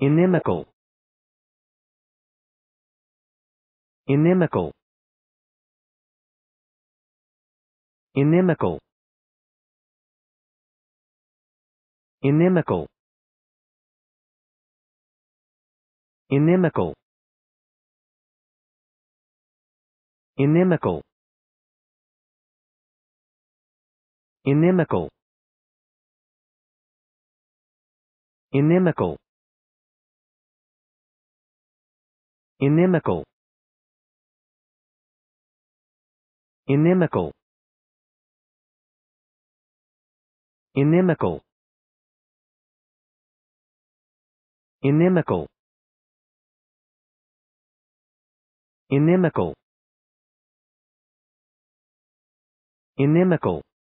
inimical inimical inimical inimical inimical inimical inimical inimical Inimical. Inimical. Inimical. Inimical. Inimical. Inimical.